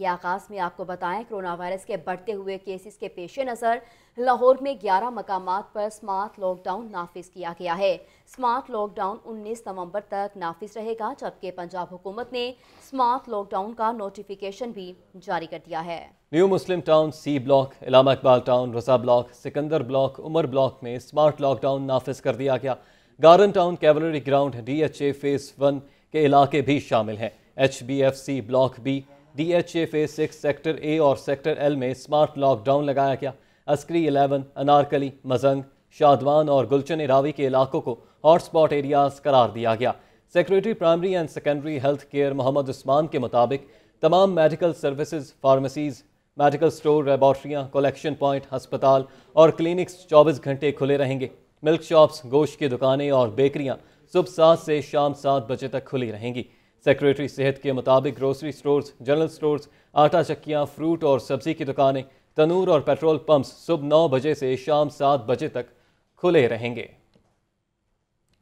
ये आगाज़ में आपको बताएं कोरोना वायरस के बढ़ते हुए केसेस के पेश नज़र लाहौर में 11 मकाम पर स्मार्ट लॉकडाउन नाफिज किया गया है स्मार्ट लॉकडाउन 19 नवंबर तक नाफिज रहेगा जबकि पंजाब हुकूमत ने स्मार्ट लॉकडाउन का नोटिफिकेशन भी जारी कर दिया है new Muslim town C block Allama Iqbal town Raza block Sikandar block Umar block में स्मार्ट लॉकडाउन नाफिज कर दिया गया garden town cavalry ground D H A phase one के इलाके भी शामिल हैं H B F C block B A phase six sector A और सेक्टर एल में स्मार्ट लॉकडाउन लगाया गया अस्करी एलेवन अनारकली मजंग शादवान और गुलचन इरावी के इलाकों को हॉटस्पॉट एरियाज करार दिया गया secretary primary and secondary health care Mohammad Usman के मुताबिक तमाम medical services pharmacies medical store लेबॉर्ट्रियाँ कलेक्शन पॉइंट हस्पताल और क्लिनिक्स 24 घंटे खुले रहेंगे मिल्क शॉप्स गोश्त की दुकानें और बेकरियाँ सुबह सात से शाम सात बजे तक खुली रहेंगी सेक्रेटरी सेहत के मुताबिक ग्रोसरी स्टोर्स जनरल स्टोर्स आटा चक्कियाँ फ्रूट और सब्जी की दुकानें तनूर और पेट्रोल पंप्स सुबह नौ बजे से शाम सात बजे तक खुले रहेंगे